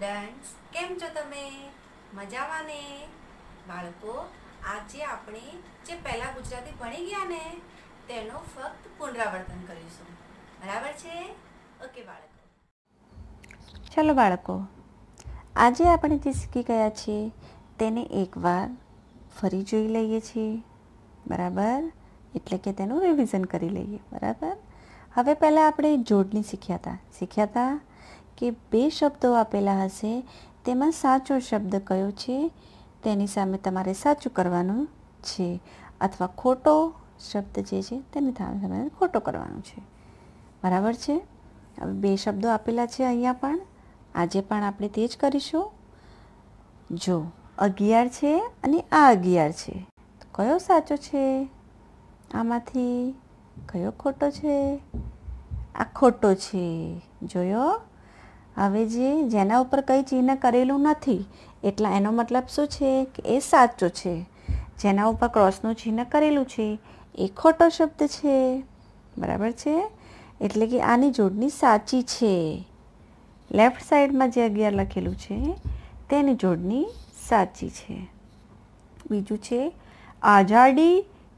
students કેમ છો તમે મજામાં ને બાળકો આજે આપણે જે પહેલાં ગુજરાતી ભણી ગયા ને તેનો ફક્ત પુનરાવર્તન કરીશું બરાબર છે ઓકે બાળકો ચાલો બાળકો આજે આપણે જે શીખી ગયા છીએ તેને એકવાર ફરી જોઈ લઈએ છીએ બરાબર એટલે કે તેનું રિવિઝન કરી લઈએ બરાબર હવે પહેલાં આપણે જોડણી શીખ્યા હતા શીખ્યા હતા કે બે શબ્દો આપેલા હશે તેમાં સાચો શબ્દ કયો છે તેની સામે તમારે સાચું કરવાનું છે અથવા ખોટો શબ્દ જે છે તેની સામે ખોટો કરવાનું છે બરાબર છે હવે બે શબ્દો આપેલા છે અહીંયા પણ આજે પણ આપણે તે જ કરીશું જો અગિયાર છે અને આ અગિયાર છે કયો સાચો છે આમાંથી કયો ખોટો છે આ ખોટો છે જોયો હવે જે જેના ઉપર કંઈ ચિહ્ન કરેલું નથી એટલા એનો મતલબ શું છે કે એ સાચો છે જેના ઉપર ક્રોસનું ચિહ્ન કરેલું છે એ ખોટો શબ્દ છે બરાબર છે એટલે કે આની જોડણી સાચી છે લેફ્ટ સાઈડમાં જે અગિયાર લખેલું છે તેની જોડણી સાચી છે બીજું છે આઝાદી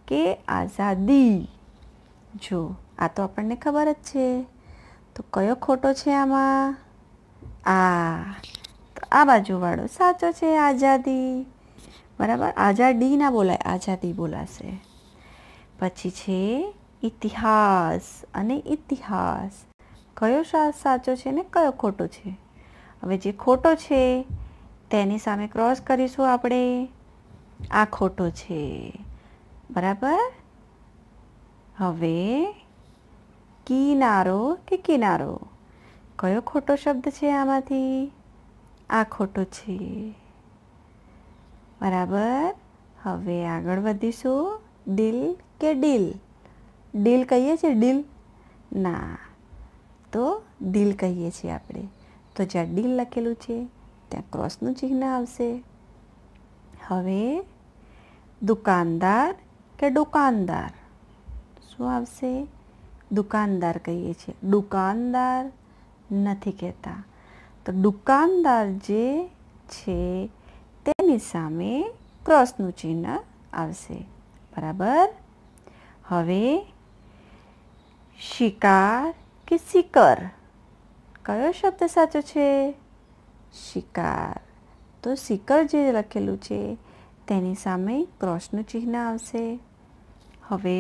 કે આઝાદી જો આ તો આપણને ખબર જ છે તો કયો ખોટો છે આમાં આ આ બાજુવાળો સાચો છે આઝાદી બરાબર આઝાદી ના બોલાય આઝાદી બોલાશે પછી છે ઇતિહાસ અને ઇતિહાસ કયો સાચો છે ને કયો ખોટો છે હવે જે ખોટો છે તેની સામે ક્રોસ કરીશું આપણે આ ખોટો છે બરાબર હવે કિનારો કે કિનારો કયો ખોટો શબ્દ છે આમાંથી આ ખોટો છે બરાબર હવે આગળ વધીશું ડીલ કે ડીલ ડીલ કહીએ છીએ ડીલ ના તો ડીલ કહીએ છીએ આપણે તો જ્યાં ડીલ લખેલું છે ત્યાં ક્રોસનું ચિહ્ન આવશે હવે દુકાનદાર કે દુકાનદાર શું આવશે દુકાનદાર કહીએ છીએ દુકાનદાર નથી કહેતા તો દુકાનદાર જે છે તેની સામે ક્રોસનું ચિહ્ન આવશે બરાબર હવે શિકાર કે શિકર કયો શબ્દ સાચો છે શિકાર તો સિકર જે લખેલું છે તેની સામે ક્રોસનું ચિહ્ન આવશે હવે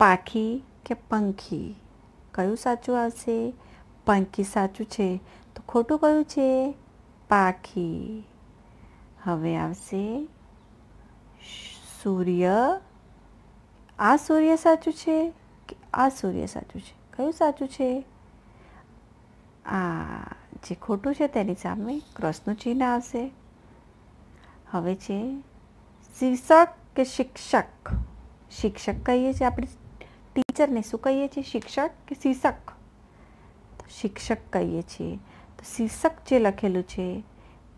પાખી કે પંખી કયું સાચું આવશે પંખી સાચું છે તો ખોટું કયું છે પાખી હવે આવશે સૂર્ય આ સૂર્ય સાચું છે કે આ સૂર્ય સાચું છે કયું સાચું છે આ જે ખોટું છે તેની સામે ક્રોસનું ચિહ્ન આવશે હવે છે શીર્ષક કે શિક્ષક શિક્ષક કહીએ છીએ આપણે ટીચરને શું કહીએ છીએ શિક્ષક કે શીર્ષક શિક્ષક કહીએ છીએ તો શિક્ષક જે લખેલું છે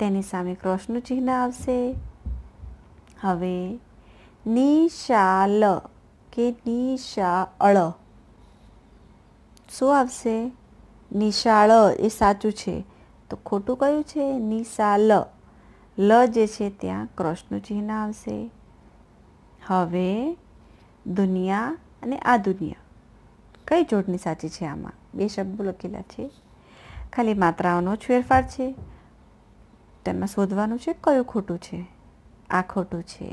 તેની સામે ક્રોસનું ચિહ્ન આવશે હવે નિશાલ કે નિશાળ શું આવશે નિશાળ એ સાચું છે તો ખોટું કયું છે નિશાલ લ જે છે ત્યાં ક્રોસનું ચિહ્ન આવશે હવે દુનિયા અને આ દુનિયા કઈ જોડણી સાચી છે આમાં બે શબ્દો લખેલા છે ખાલી માત્રાઓનો જ ફેરફાર છે તેમાં શોધવાનું છે કયું ખોટું છે આ ખોટું છે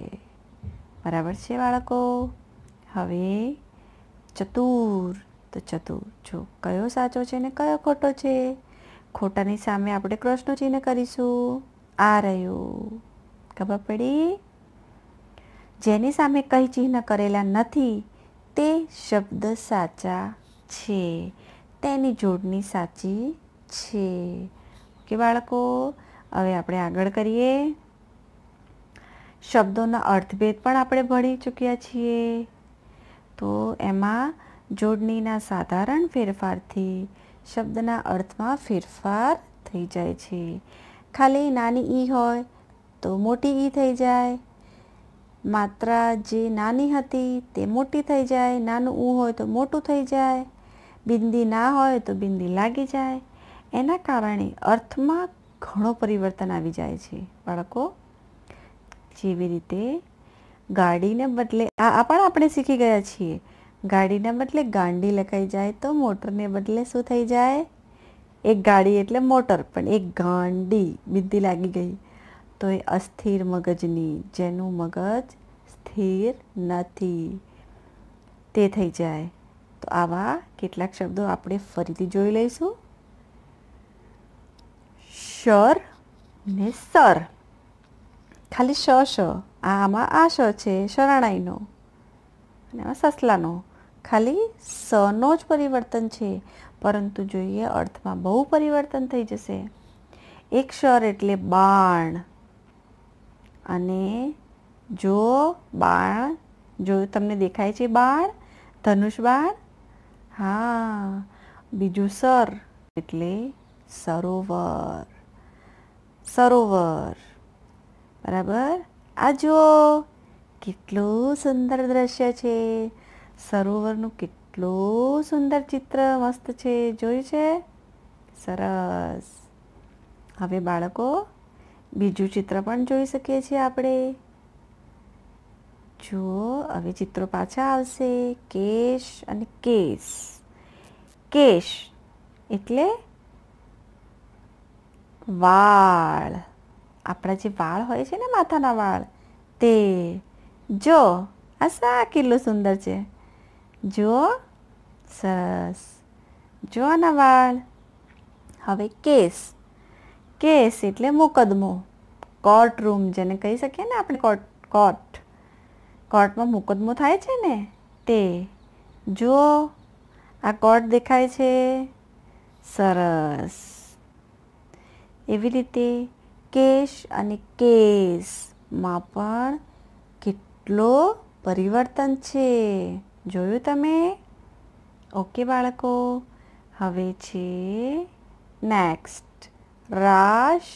બરાબર છે બાળકો હવે ચતુર તો ચતુર જો કયો સાચો છે ને કયો ખોટો છે ખોટાની સામે આપણે ક્રોસનું ચિહ્ન કરીશું આ રહ્યું ખબર પડી જેની સામે કઈ ચિહ્ન કરેલા નથી તે શબ્દ સાચા છે તેની જોડણી સાચી છે ઓકે બાળકો હવે આપણે આગળ કરીએ શબ્દોના અર્થભેદ પણ આપણે ભણી ચૂક્યા છીએ તો એમાં જોડણીના સાધારણ ફેરફારથી શબ્દના અર્થમાં ફેરફાર થઈ જાય છે ખાલી નાની ઈ હોય તો મોટી ઈ થઈ જાય માત્રા જે નાની હતી તે મોટી થઈ જાય નાનું ઉ હોય તો મોટું થઈ જાય બિંદી ના હોય તો બિંદી લાગી જાય એના કારણે અર્થમાં ઘણો પરિવર્તન આવી જાય છે બાળકો જેવી રીતે ગાડીને બદલે આ પણ આપણે શીખી ગયા છીએ ગાડીના બદલે ગાંડી લખાઈ જાય તો મોટરને બદલે શું થઈ જાય એક ગાડી એટલે મોટર પણ એક ગાંડી બિંદી લાગી ગઈ તો એ અસ્થિર મગજની જેનું મગજ સ્થિર નથી તે થઈ જાય તો આવા કેટલાક શબ્દો આપણે ફરીથી જોઈ લઈશું શર ને સર ખાલી શ શ આમાં આ શ છે શરણાઈનો અને આમાં સસલાનો ખાલી સનો જ પરિવર્તન છે પરંતુ જોઈએ અર્થમાં બહુ પરિવર્તન થઈ જશે એક શર એટલે બાણ અને જો બાણ જો તમને દેખાય છે બાણ ધનુષ બાણ હા બીજું સર એટલે સરોવર સરોવર બરાબર આ જુઓ કેટલું સુંદર દ્રશ્ય છે સરોવરનું કેટલું સુંદર ચિત્ર મસ્ત છે જોયું છે સરસ હવે બાળકો બીજું ચિત્ર પણ જોઈ શકીએ છીએ આપણે જુઓ હવે ચિત્રો પાછા આવશે કેશ અને કેસ કેશ એટલે વાળ આપણા જે વાળ હોય છે ને માથાના વાળ તે જો આ કેટલું સુંદર છે જુઓ સરસ જો આના વાળ હવે કેસ કેસ એટલે મુકદમો કોર્ટ રૂમ જેને કહી શકીએ ને આપણે કોર્ટ કોર્ટ કોર્ટમાં મુકદમો થાય છે ને તે જુઓ આ કોર્ટ દેખાય છે સરસ એવી રીતે કેશ અને કેસમાં પણ કેટલો પરિવર્તન છે જોયું તમે ઓકે બાળકો હવે છે નેક્સ્ટ રાશ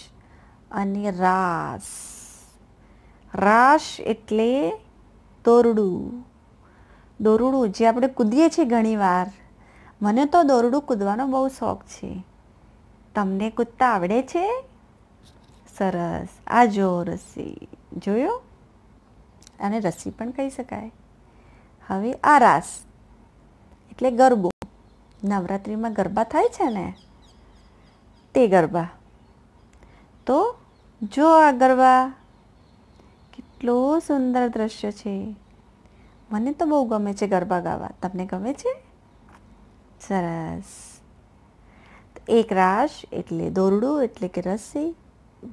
અને રાસ રાશ એટલે દોરડું દોરડું જે આપણે કૂદીએ છીએ ઘણીવાર મને તો દોરડું કૂદવાનો બહુ શોખ છે તમને કૂદતા આવડે છે સરસ આ જો રસી જોયો અને રસી પણ કહી શકાય હવે આ રાસ એટલે ગરબો નવરાત્રિમાં ગરબા થાય છે ને તે ગરબા તો જો આ ગરબા કેટલું સુંદર દ્રશ્ય છે મને તો બહુ ગમે છે ગરબા ગાવા તમને ગમે છે સરસ એક રાસ એટલે દોરડું એટલે કે રસી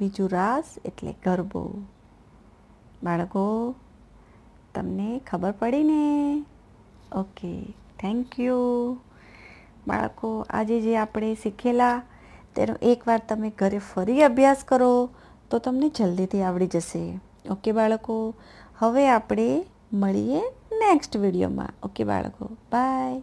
બીજું રાસ એટલે ગરબો બાળકો તમને ખબર પડી ને ઓકે થેન્ક યુ બાળકો આજે જે આપણે શીખેલા તેનો એકવાર તમે ઘરે ફરી અભ્યાસ કરો તો તમને જલ્દીથી આવડી જશે ઓકે બાળકો હવે આપણે મળીએ નેક્સ્ટ વિડીયોમાં ઓકે બાળકો બાય